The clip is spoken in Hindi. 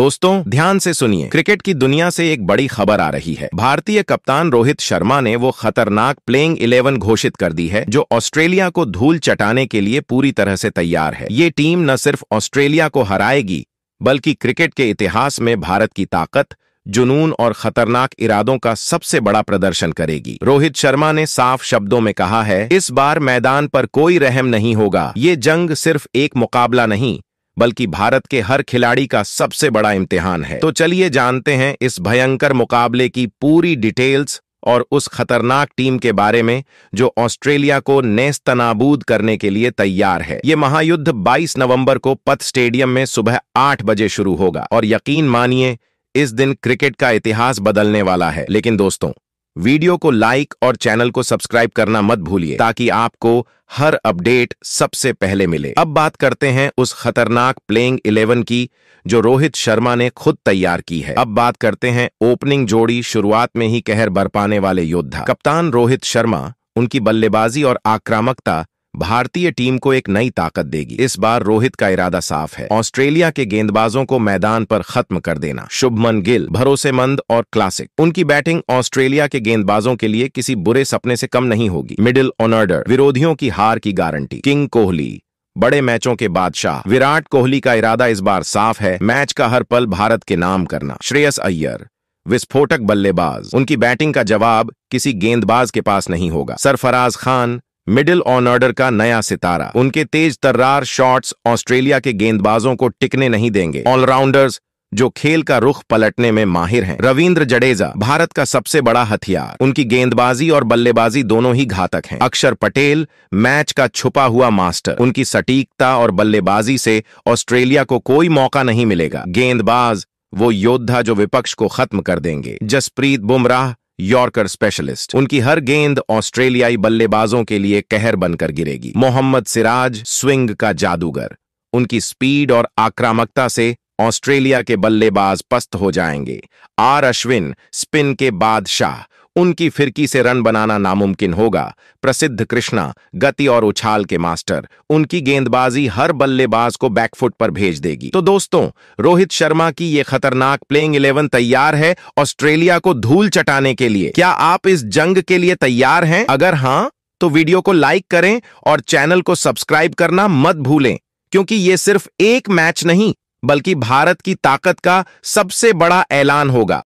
दोस्तों ध्यान से सुनिए क्रिकेट की दुनिया से एक बड़ी खबर आ रही है भारतीय कप्तान रोहित शर्मा ने वो खतरनाक प्लेइंग इलेवन घोषित कर दी है जो ऑस्ट्रेलिया को धूल चटाने के लिए पूरी तरह से तैयार है ये टीम न सिर्फ ऑस्ट्रेलिया को हराएगी बल्कि क्रिकेट के इतिहास में भारत की ताकत जुनून और खतरनाक इरादों का सबसे बड़ा प्रदर्शन करेगी रोहित शर्मा ने साफ शब्दों में कहा है इस बार मैदान पर कोई रहम नहीं होगा ये जंग सिर्फ एक मुकाबला नहीं बल्कि भारत के हर खिलाड़ी का सबसे बड़ा इम्तिहान है तो चलिए जानते हैं इस भयंकर मुकाबले की पूरी डिटेल्स और उस खतरनाक टीम के बारे में जो ऑस्ट्रेलिया को नेस्तनाबूद करने के लिए तैयार है ये महायुद्ध 22 नवंबर को पथ स्टेडियम में सुबह 8 बजे शुरू होगा और यकीन मानिए इस दिन क्रिकेट का इतिहास बदलने वाला है लेकिन दोस्तों वीडियो को लाइक और चैनल को सब्सक्राइब करना मत भूलिए ताकि आपको हर अपडेट सबसे पहले मिले अब बात करते हैं उस खतरनाक प्लेइंग इलेवन की जो रोहित शर्मा ने खुद तैयार की है अब बात करते हैं ओपनिंग जोड़ी शुरुआत में ही कहर बरपाने वाले योद्धा कप्तान रोहित शर्मा उनकी बल्लेबाजी और आक्रामकता भारतीय टीम को एक नई ताकत देगी इस बार रोहित का इरादा साफ है ऑस्ट्रेलिया के गेंदबाजों को मैदान पर खत्म कर देना शुभमन गिल भरोसेमंद और क्लासिक उनकी बैटिंग ऑस्ट्रेलिया के गेंदबाजों के लिए किसी बुरे सपने से कम नहीं होगी मिडिल ऑनर्डर विरोधियों की हार की गारंटी किंग कोहली बड़े मैचों के बादशाह विराट कोहली का इरादा इस बार साफ है मैच का हर पल भारत के नाम करना श्रेयस अय्यर विस्फोटक बल्लेबाज उनकी बैटिंग का जवाब किसी गेंदबाज के पास नहीं होगा Sarfaraz Khan middle on order का नया सितारा उनके तेज तर्रार शॉट्स ऑस्ट्रेलिया के गेंदबाजों को टिकने नहीं देंगे ऑलराउंडर्स जो खेल का रुख पलटने में माहिर हैं। रविंद्र जडेजा भारत का सबसे बड़ा हथियार उनकी गेंदबाजी और बल्लेबाजी दोनों ही घातक हैं। अक्षर पटेल मैच का छुपा हुआ मास्टर उनकी सटीकता और बल्लेबाजी से ऑस्ट्रेलिया को कोई मौका नहीं मिलेगा गेंदबाज वो योद्धा जो विपक्ष को खत्म कर देंगे जसप्रीत बुमराह यॉर्कर स्पेशलिस्ट उनकी हर गेंद ऑस्ट्रेलियाई बल्लेबाजों के लिए कहर बनकर गिरेगी मोहम्मद सिराज स्विंग का जादूगर उनकी स्पीड और आक्रामकता से ऑस्ट्रेलिया के बल्लेबाज पस्त हो जाएंगे आर अश्विन स्पिन के बादशाह उनकी फिरकी से रन बनाना नामुमकिन होगा प्रसिद्ध कृष्णा गति और उछाल के मास्टर उनकी गेंदबाजी हर बल्लेबाज को बैकफुट पर भेज देगी तो दोस्तों रोहित शर्मा की ये खतरनाक प्लेइंग इलेवन तैयार है ऑस्ट्रेलिया को धूल चटाने के लिए क्या आप इस जंग के लिए तैयार हैं अगर हाँ तो वीडियो को लाइक करें और चैनल को सब्सक्राइब करना मत भूलें क्योंकि ये सिर्फ एक मैच नहीं बल्कि भारत की ताकत का सबसे बड़ा ऐलान होगा